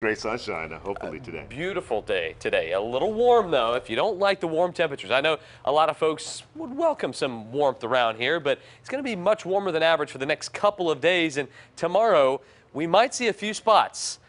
Great sunshine, uh, hopefully today. A beautiful day today. A little warm, though, if you don't like the warm temperatures. I know a lot of folks would welcome some warmth around here, but it's going to be much warmer than average for the next couple of days. And tomorrow, we might see a few spots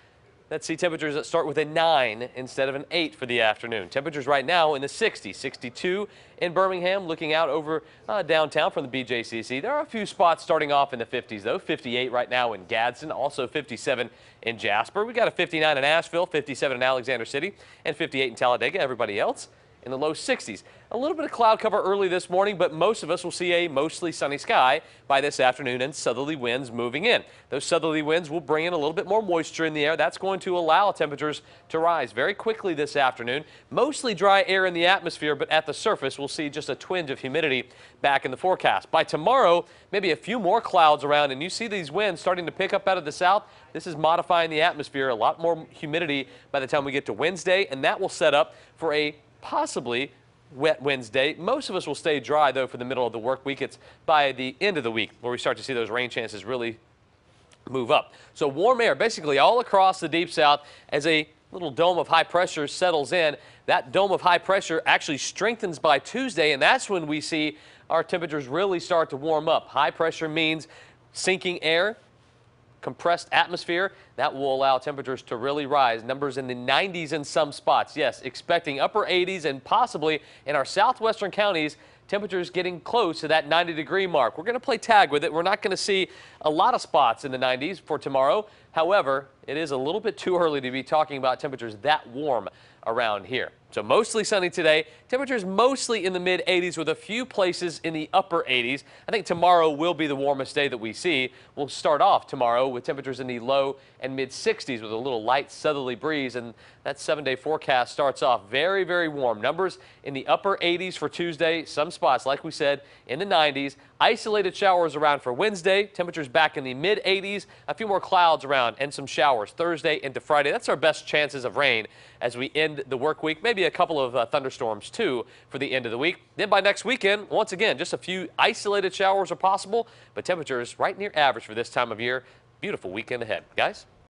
Let's see temperatures that start with a 9 instead of an 8 for the afternoon. Temperatures right now in the 60s, 62 in Birmingham. Looking out over uh, downtown from the BJCC, there are a few spots starting off in the 50s, though. 58 right now in Gadsden, also 57 in Jasper. We got a 59 in Asheville, 57 in Alexander City, and 58 in Talladega. Everybody else in the low 60s. A little bit of cloud cover early this morning, but most of us will see a mostly sunny sky by this afternoon and southerly winds moving in. Those southerly winds will bring in a little bit more moisture in the air. That's going to allow temperatures to rise very quickly this afternoon. Mostly dry air in the atmosphere, but at the surface we'll see just a twinge of humidity back in the forecast. By tomorrow, maybe a few more clouds around and you see these winds starting to pick up out of the south. This is modifying the atmosphere, a lot more humidity by the time we get to Wednesday, and that will set up for a possibly wet Wednesday. Most of us will stay dry, though, for the middle of the work week. It's by the end of the week where we start to see those rain chances really move up. So warm air basically all across the deep south as a little dome of high pressure settles in. That dome of high pressure actually strengthens by Tuesday, and that's when we see our temperatures really start to warm up. High pressure means sinking air, compressed atmosphere. That will allow temperatures to really rise. Numbers in the 90s in some spots. Yes, expecting upper 80s and possibly in our southwestern counties temperatures getting close to that 90 degree mark. We're going to play tag with it. We're not going to see a lot of spots in the 90s for tomorrow. However, it is a little bit too early to be talking about temperatures that warm around here. So mostly sunny today. Temperatures mostly in the mid 80s with a few places in the upper 80s. I think tomorrow will be the warmest day that we see. We'll start off tomorrow with temperatures in the low and mid 60s with a little light southerly breeze. And that seven day forecast starts off very, very warm. Numbers in the upper 80s for Tuesday. Some spots, like we said, in the 90s. Isolated showers around for Wednesday. Temperatures back in the mid 80s. A few more clouds around and some showers Thursday into Friday. That's our best chances of rain as we end the work week. Maybe a couple of uh, thunderstorms, too, for the end of the week. Then by next weekend, once again, just a few isolated showers are possible, but temperatures right near average for this time of year. Beautiful weekend ahead. Guys?